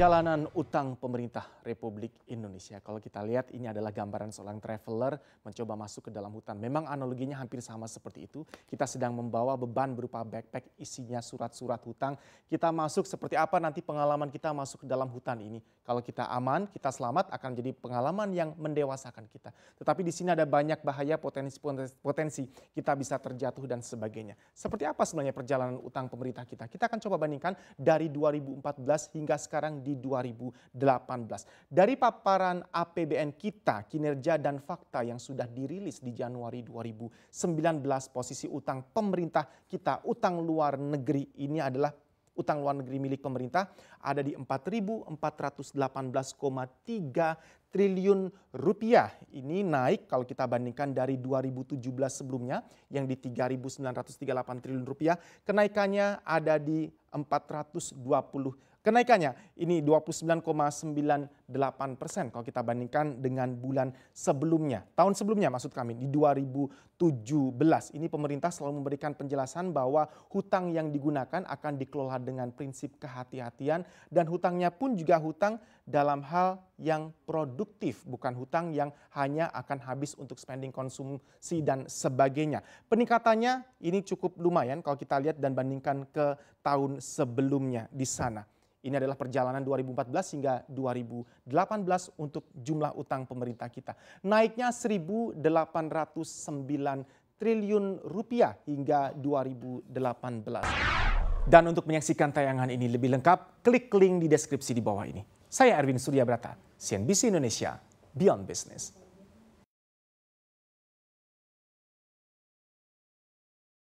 Perjalanan utang pemerintah Republik Indonesia. Kalau kita lihat ini adalah gambaran seorang traveler mencoba masuk ke dalam hutan. Memang analoginya hampir sama seperti itu. Kita sedang membawa beban berupa backpack isinya surat-surat hutang. Kita masuk seperti apa nanti pengalaman kita masuk ke dalam hutan ini. Kalau kita aman, kita selamat akan jadi pengalaman yang mendewasakan kita. Tetapi di sini ada banyak bahaya potensi-potensi kita bisa terjatuh dan sebagainya. Seperti apa sebenarnya perjalanan utang pemerintah kita? Kita akan coba bandingkan dari 2014 hingga sekarang di di 2018. Dari paparan APBN kita, kinerja dan fakta yang sudah dirilis di Januari 2019, posisi utang pemerintah kita, utang luar negeri ini adalah utang luar negeri milik pemerintah ada di 4.418,3 triliun rupiah. Ini naik kalau kita bandingkan dari 2017 sebelumnya yang di 3.938 triliun rupiah. Kenaikannya ada di 420 Kenaikannya ini 29,98 persen kalau kita bandingkan dengan bulan sebelumnya. Tahun sebelumnya maksud kami di 2017. Ini pemerintah selalu memberikan penjelasan bahwa hutang yang digunakan akan dikelola dengan prinsip kehati-hatian dan hutangnya pun juga hutang dalam hal yang produktif, bukan hutang yang hanya akan habis untuk spending konsumsi dan sebagainya. Peningkatannya ini cukup lumayan kalau kita lihat dan bandingkan ke tahun sebelumnya di sana. Ini adalah perjalanan 2014 hingga 2018 untuk jumlah utang pemerintah kita. Naiknya 1.809 triliun rupiah hingga 2018. Dan untuk menyaksikan tayangan ini lebih lengkap, klik link di deskripsi di bawah ini. Saya Erwin Surya Brata, CNBC Indonesia, Beyond Business.